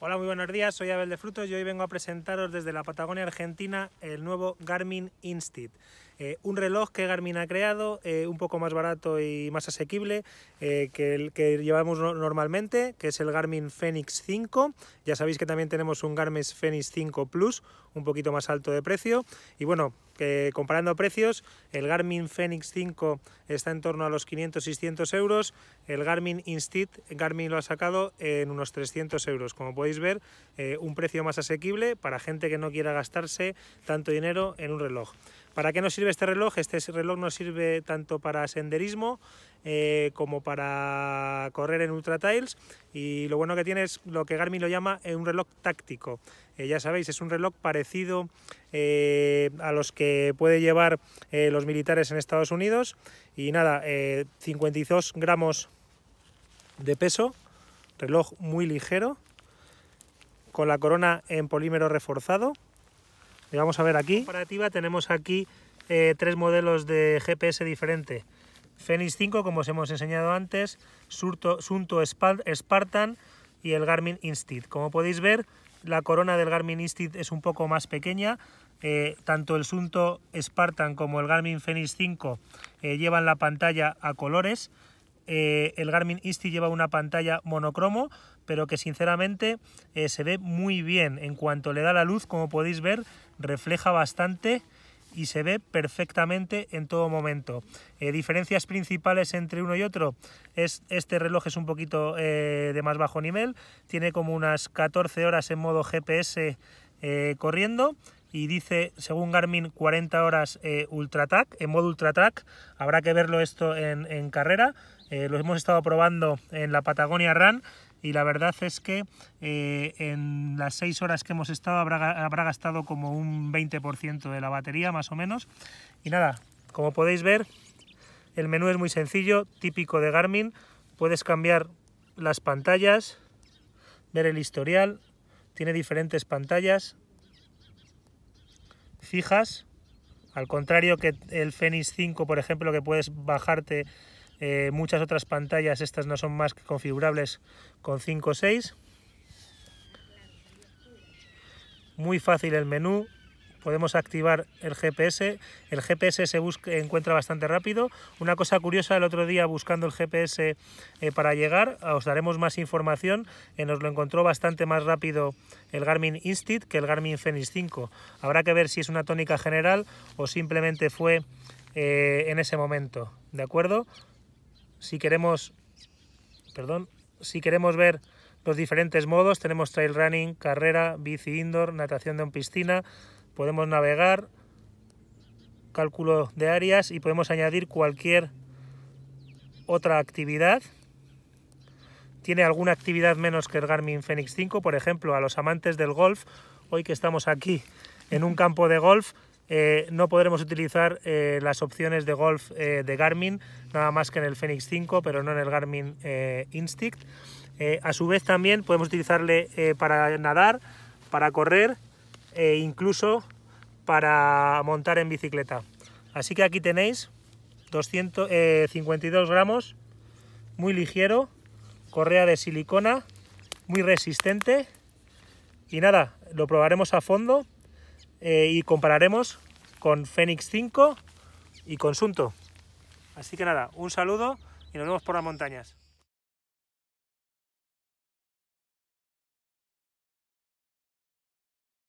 Hola, muy buenos días, soy Abel de Frutos y hoy vengo a presentaros desde la Patagonia Argentina el nuevo Garmin Instit. Eh, un reloj que Garmin ha creado, eh, un poco más barato y más asequible eh, que el que llevamos normalmente, que es el Garmin Fenix 5. Ya sabéis que también tenemos un Garmin Fenix 5 Plus, un poquito más alto de precio. Y bueno, comparando precios, el Garmin Fenix 5 está en torno a los 500-600 euros, el Garmin Instit, Garmin lo ha sacado en unos 300 euros. Como podéis ver, un precio más asequible para gente que no quiera gastarse tanto dinero en un reloj. ¿Para qué nos sirve este reloj? Este reloj nos sirve tanto para senderismo eh, como para correr en ultra trails y lo bueno que tiene es lo que Garmin lo llama eh, un reloj táctico. Eh, ya sabéis, es un reloj parecido a los que puede llevar los militares en Estados Unidos y nada, 52 gramos de peso, reloj muy ligero, con la corona en polímero reforzado y vamos a ver aquí. Comparativa tenemos aquí eh, tres modelos de GPS diferente. Fenix 5, como os hemos enseñado antes, Surto, Sunto Spartan y el Garmin Instead. Como podéis ver, la corona del Garmin Instead es un poco más pequeña. Eh, tanto el Sunto Spartan como el Garmin Fenix 5 eh, llevan la pantalla a colores. el Garmin Instinct lleva una pantalla monocromo, pero que sinceramente eh, se ve muy bien. En cuanto le da la luz, como podéis ver, refleja bastante y se ve perfectamente en todo momento. Eh, diferencias principales entre uno y otro es este reloj es un poquito eh, de más bajo nivel, tiene como unas 14 horas en modo GPS corriendo y dice, según Garmin, 40 horas en modo ultratrack. Habrá que verlo esto en, en carrera. lo hemos estado probando en la Patagonia Run y la verdad es que eh, en las 6 horas que hemos estado habrá, habrá gastado como un 20% de la batería más o menos y nada, como podéis ver el menú es muy sencillo, típico de Garmin, puedes cambiar las pantallas, ver el historial, tiene diferentes pantallas fijas, al contrario que el Fenix 5, por ejemplo, que puedes bajarte eh, muchas otras pantallas, estas no son más que configurables con 5 o 6. Muy fácil el menú, podemos activar el GPS. El GPS se encuentra bastante rápido. Una cosa curiosa, el otro día buscando el GPS eh, para llegar, os daremos más información, eh, nos lo encontró bastante más rápido el Garmin Instit que el Garmin Fenix 5. Habrá que ver si es una tónica general o simplemente fue en ese momento, ¿de acuerdo? si queremos, si queremos ver los diferentes modos, tenemos trail running, carrera, bici indoor, natación de piscina, podemos navegar, cálculo de áreas y podemos añadir cualquier otra actividad. Tiene alguna actividad menos que el Garmin Fenix 5, por ejemplo, a los amantes del golf, hoy que estamos aquí en un campo de golf, eh, no podremos utilizar eh, las opciones de golf eh, de Garmin, nada más que en el Fenix 5, pero no en el Garmin Instinct. a su vez también podemos utilizarle para nadar, para correr e incluso para montar en bicicleta. Así que aquí tenéis 252 gramos, muy ligero, correa de silicona, muy resistente. Y nada, lo probaremos a fondo eh, y compararemos con Fénix 5 y con Así que nada, un saludo y nos vemos por las montañas.